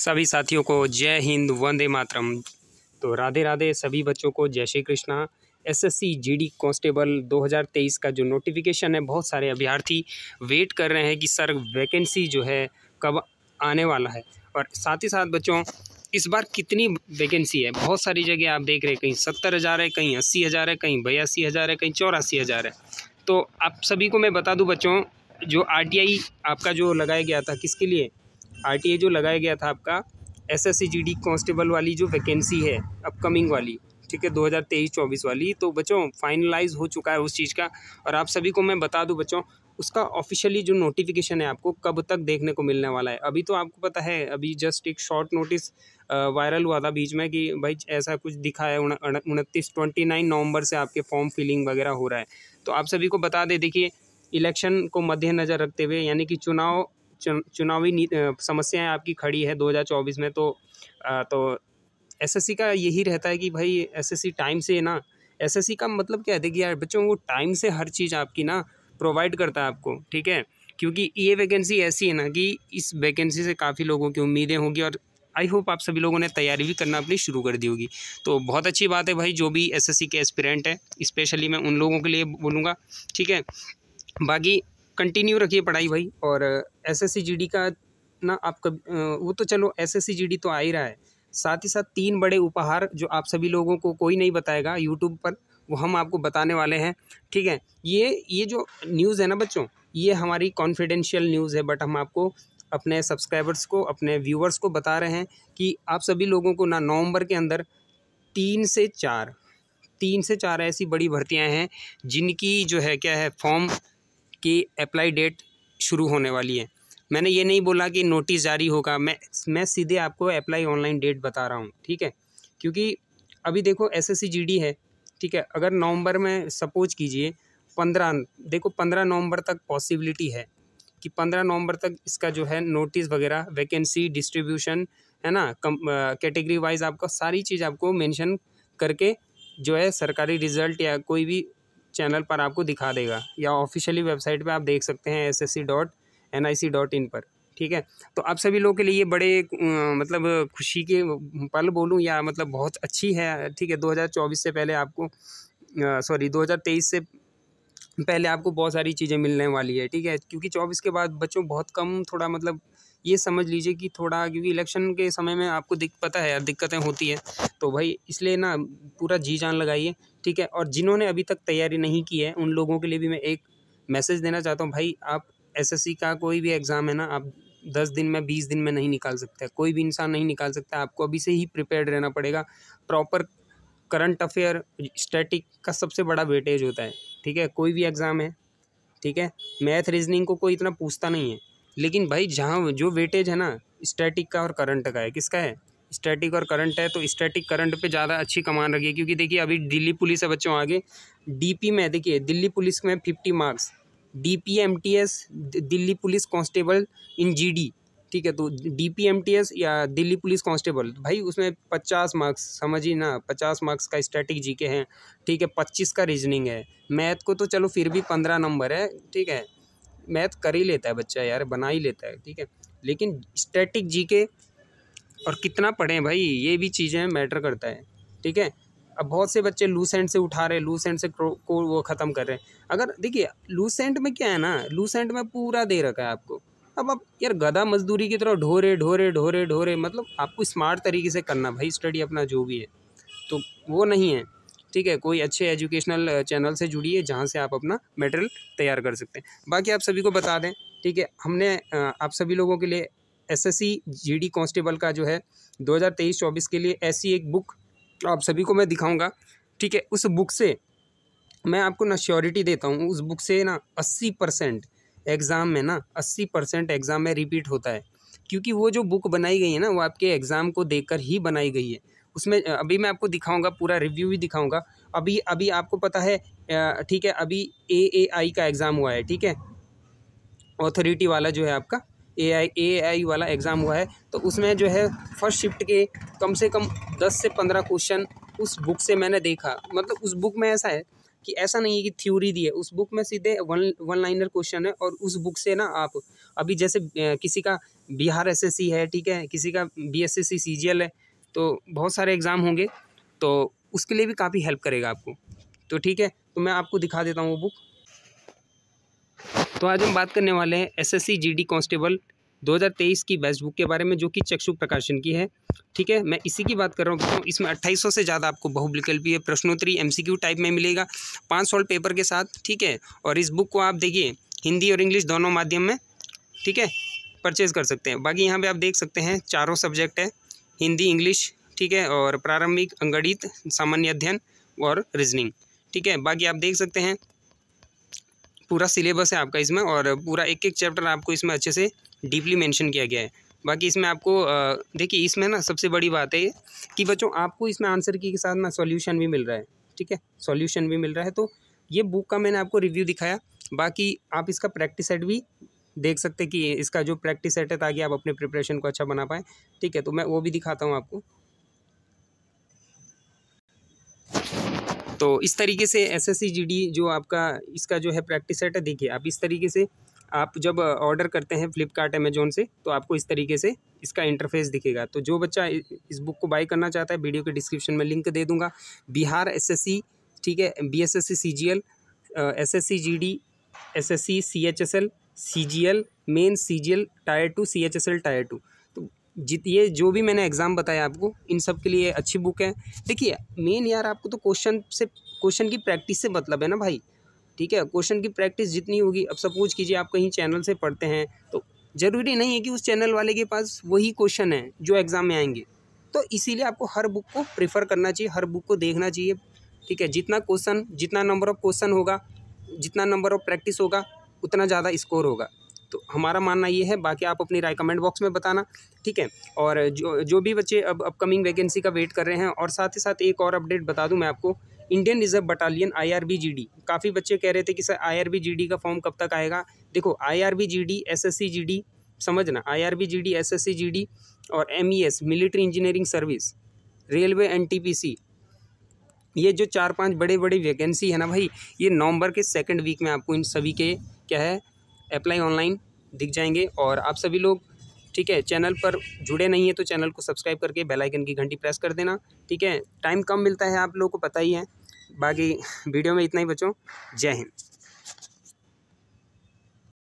सभी साथियों को जय हिंद वंदे मातरम तो राधे राधे सभी बच्चों को जय Shri Krishna SSC GD constable 2023 का जो नोटिफिकेशन है बहुत सारे अभ्यर्थी वेट कर रहे हैं कि सर वैकेंसी जो है कब आने वाला है और साथ ही साथ बच्चों इस बार कितनी वैकेंसी है बहुत सारी जगह आप देख रहे हैं कहीं सत्तर हज़ार है कहीं अस्सी हज़ार है कहीं बयासी हज़ार है कहीं चौरासी हज़ार है तो आप सभी को मैं बता दूं बच्चों जो आरटीआई आपका जो लगाया गया था किसके लिए आरटीए जो लगाया गया था आपका एसएससीजीडी कांस्टेबल वाली जो वैकेंसी है अपकमिंग वाली ठीक है 2023-24 वाली तो बच्चों फाइनलाइज हो चुका है उस चीज़ का और आप सभी को मैं बता दूं बच्चों उसका ऑफिशियली जो नोटिफिकेशन है आपको कब तक देखने को मिलने वाला है अभी तो आपको पता है अभी जस्ट एक शॉर्ट नोटिस वायरल हुआ था बीच में कि भाई ऐसा कुछ दिखा है उनतीस ट्वेंटी नाइन नवम्बर से आपके फॉर्म फिलिंग वगैरह हो रहा है तो आप सभी को बता दें देखिए इलेक्शन को मद्देनज़र रखते हुए यानी कि चुनाव चुनावी समस्याएं आपकी खड़ी है 2024 में तो आ, तो एसएससी का यही रहता है कि भाई एसएससी टाइम से ना एसएससी का मतलब क्या है देखिए यार बच्चों वो टाइम से हर चीज़ आपकी ना प्रोवाइड करता है आपको ठीक है क्योंकि ये वैकेंसी ऐसी है ना कि इस वैकेंसी से काफ़ी लोगों की उम्मीदें होंगी और आई होप आप सभी लोगों ने तैयारी भी करना अपनी शुरू कर दी होगी तो बहुत अच्छी बात है भाई जो भी एसएससी के एस्पिरेंट हैं स्पेशली मैं उन लोगों के लिए बोलूँगा ठीक है बाकी कंटिन्यू रखिए पढ़ाई भाई और एस एस का ना आप कब वो तो चलो एस एस तो आ ही रहा है साथ ही साथ तीन बड़े उपहार जो आप सभी लोगों को कोई नहीं बताएगा यूट्यूब पर वो हम आपको बताने वाले हैं ठीक है ये ये जो न्यूज़ है ना बच्चों ये हमारी कॉन्फिडेंशियल न्यूज़ है बट हम आपको अपने सब्सक्राइबर्स को अपने व्यूवर्स को बता रहे हैं कि आप सभी लोगों को ना नवंबर के अंदर तीन से चार तीन से चार ऐसी बड़ी भर्तियां हैं जिनकी जो है क्या है फॉर्म की अप्लाई डेट शुरू होने वाली है मैंने ये नहीं बोला कि नोटिस जारी होगा मैं मैं सीधे आपको अप्लाई ऑनलाइन डेट बता रहा हूँ ठीक है क्योंकि अभी देखो एस एस है ठीक है अगर नवंबर में सपोज कीजिए पंद्रह देखो पंद्रह नवंबर तक पॉसिबिलिटी है कि पंद्रह नवंबर तक इसका जो है नोटिस वगैरह वैकेंसी डिस्ट्रीब्यूशन है ना कम कैटेगरी वाइज आपका सारी चीज़ आपको मेंशन करके जो है सरकारी रिजल्ट या कोई भी चैनल पर आपको दिखा देगा या ऑफिशियली वेबसाइट पे आप देख सकते हैं S S C dot N I C dot in पर ठीक है तो आप सभी लोगों के लिए बड़े मतलब खुशी के पल बोलूँ या मतलब बहुत अच्छी है ठीक है 2024 से पहले आपको सॉरी 2023 से पहले आपको बहुत सारी चीज़ें मिलने वाली है ठीक है क्योंकि चौबीस के बाद बच्चों बहुत कम थोड़ा मतलब ये समझ लीजिए कि थोड़ा क्योंकि इलेक्शन के समय में आपको दिक्कत पता है यार दिक्कतें होती है तो भाई इसलिए ना पूरा जी जान लगाइए ठीक है और जिन्होंने अभी तक तैयारी नहीं की है उन लोगों के लिए भी मैं एक मैसेज देना चाहता हूँ भाई आप एसएससी का कोई भी एग्ज़ाम है ना आप दस दिन में बीस दिन में नहीं निकाल सकते कोई भी इंसान नहीं निकाल सकता आपको अभी से ही प्रिपेयर रहना पड़ेगा प्रॉपर करंट अफेयर स्टैटिक का सबसे बड़ा वेटेज होता है ठीक है कोई भी एग्ज़ाम है ठीक है मैथ रीजनिंग को कोई इतना पूछता नहीं है लेकिन भाई जहाँ जो वेटेज है ना स्टैटिक का और करंट का है किसका है स्टैटिक और करंट है तो स्टैटिक करंट पे ज़्यादा अच्छी कमान रखी है क्योंकि देखिए अभी दिल्ली पुलिस है बच्चों आगे डीपी में देखिए दिल्ली पुलिस में fifty marks D P M T S Delhi police constable in G D ठीक है तो D P M T S या दिल्ली पुलिस कांस्टेबल तो भाई उसमें पचास मार्क्स समझिए ना पचास मार्क्स का स्टैटिक जी के हैं ठीक है पच्चीस का रीजनिंग है मैथ को तो चलो फिर भी पंद्रह नंबर है ठीक है मैथ कर ही लेता है बच्चा यार बना ही लेता है ठीक है लेकिन स्टैटिक जीके और कितना पढ़ें भाई ये भी चीज़ें मैटर करता है ठीक है अब बहुत से बच्चे लूसेंट से उठा रहे हैं लूसेंट से को वो ख़त्म कर रहे हैं अगर देखिए लूसेंट में क्या है ना लूसेंट में पूरा दे रखा है आपको अब आप यार गधा मजदूरी की तरह ढोरे ढोरे ढोरे ढोरे मतलब आपको स्मार्ट तरीके से करना भाई स्टडी अपना जो भी है तो वो नहीं है ठीक है कोई अच्छे एजुकेशनल चैनल से जुड़िए जहाँ से आप अपना मेटेरियल तैयार कर सकते हैं बाकी आप सभी को बता दें ठीक है हमने आप सभी लोगों के लिए एसएससी जीडी कांस्टेबल का जो है 2023-24 के लिए ऐसी एक बुक आप सभी को मैं दिखाऊंगा ठीक है उस बुक से मैं आपको ना श्योरिटी देता हूँ उस बुक से ना अस्सी परसेंट एग्ज़ाम में ना अस्सी परसेंट एग्ज़ाम में रिपीट होता है क्योंकि वो जो बुक बनाई गई है ना वो आपके एग्ज़ाम को देख ही बनाई गई है उसमें अभी मैं आपको दिखाऊंगा पूरा रिव्यू भी दिखाऊंगा अभी अभी आपको पता है ठीक है अभी ए ए आई का एग्ज़ाम हुआ है ठीक है ऑथोरिटी वाला जो है आपका ए आई ए आई वाला एग्ज़ाम हुआ है तो उसमें जो है फर्स्ट शिफ्ट के कम से कम दस से पंद्रह क्वेश्चन उस बुक से मैंने देखा मतलब उस बुक में ऐसा है कि ऐसा नहीं है कि थ्योरी दी है उस बुक में सीधे वन वन लाइनर क्वेश्चन है और उस बुक से ना आप अभी जैसे किसी का बिहार एसएससी है ठीक है किसी का बीएसएससी सीजीएल है तो बहुत सारे एग्ज़ाम होंगे तो उसके लिए भी काफ़ी हेल्प करेगा आपको तो ठीक है तो मैं आपको दिखा देता हूँ वो बुक तो आज हम बात करने वाले हैं S S C G D constable 2023 की बेस्ट बुक के बारे में जो कि चक्षु प्रकाशन की है ठीक है मैं इसी की बात कर रहा हूँ तो इसमें 2800 से ज़्यादा आपको बहुविकल्पीय प्रश्नोत्तरी एमसीक्यू टाइप में मिलेगा पाँच सॉल्व पेपर के साथ ठीक है और इस बुक को आप देखिए हिंदी और इंग्लिश दोनों माध्यम में ठीक है परचेज़ कर सकते हैं बाकी यहाँ पर आप देख सकते हैं चारों सब्जेक्ट है हिंदी इंग्लिश ठीक है और प्रारंभिक गणित सामान्य अध्ययन और रीजनिंग ठीक है बाकी आप देख सकते हैं पूरा सिलेबस है आपका इसमें और पूरा एक एक चैप्टर आपको इसमें अच्छे से डीपली मेंशन किया गया है बाकी इसमें आपको देखिए इसमें ना सबसे बड़ी बात है कि बच्चों आपको इसमें आंसर की के साथ ना सॉल्यूशन भी मिल रहा है ठीक है सॉल्यूशन भी मिल रहा है तो ये बुक का मैंने आपको रिव्यू दिखाया बाकी आप इसका प्रैक्टिस सेट भी देख सकते कि इसका जो प्रैक्टिस सेट है ताकि आप अपने प्रिपरेशन को अच्छा बना पाएँ ठीक है तो मैं वो भी दिखाता हूँ आपको तो इस तरीके से एस एस जो आपका इसका जो है प्रैक्टिस सेट है देखिए आप इस तरीके से आप जब ऑर्डर करते हैं फ्लिपकार्ट अमेजोन से तो आपको इस तरीके से इसका इंटरफेस दिखेगा तो जो बच्चा इस बुक को बाई करना चाहता है वीडियो के डिस्क्रिप्शन में लिंक दे दूंगा बिहार एसएससी ठीक है B S S C C G L S S C G D S S C C H S L C G L main C G L tier two C H S L tier two तो जित ये जो भी मैंने exam बताया आपको इन सब के लिए अच्छी बुक है देखिए मेन यार आपको तो क्वेश्चन से क्वेश्चन की प्रैक्टिस से मतलब है ना भाई ठीक है क्वेश्चन की प्रैक्टिस जितनी होगी अब सपोज कीजिए आप कहीं चैनल से पढ़ते हैं तो ज़रूरी नहीं है कि उस चैनल वाले के पास वही क्वेश्चन है जो एग्ज़ाम में आएंगे तो इसीलिए आपको हर बुक को प्रेफर करना चाहिए हर बुक को देखना चाहिए ठीक है जितना क्वेश्चन जितना नंबर ऑफ क्वेश्चन होगा जितना नंबर ऑफ प्रैक्टिस होगा उतना ज़्यादा स्कोर होगा तो हमारा मानना ये है बाकी आप अपनी राय कमेंट बॉक्स में बताना ठीक है और जो जो भी बच्चे अब अपकमिंग वैकेंसी का वेट कर रहे हैं और साथ ही साथ एक और अपडेट बता दूँ मैं आपको इंडियन रिजर्व बटालियन डी काफ़ी बच्चे कह रहे थे कि सर डी का फॉर्म कब तक आएगा देखो जी डी समझना I R B G D S S C G D और M E S military engineering service railway N T P C ये जो चार पांच बड़े बड़े वैकेंसी है ना भाई ये नवंबर के सेकंड वीक में आपको इन सभी के क्या है अप्लाई ऑनलाइन दिख जाएंगे और आप सभी लोग ठीक है चैनल पर जुड़े नहीं है तो चैनल को सब्सक्राइब करके बेल आइकन की घंटी प्रेस कर देना ठीक है टाइम कम मिलता है आप लोगों को पता ही है बाकी वीडियो में इतना ही बचो जय हिंद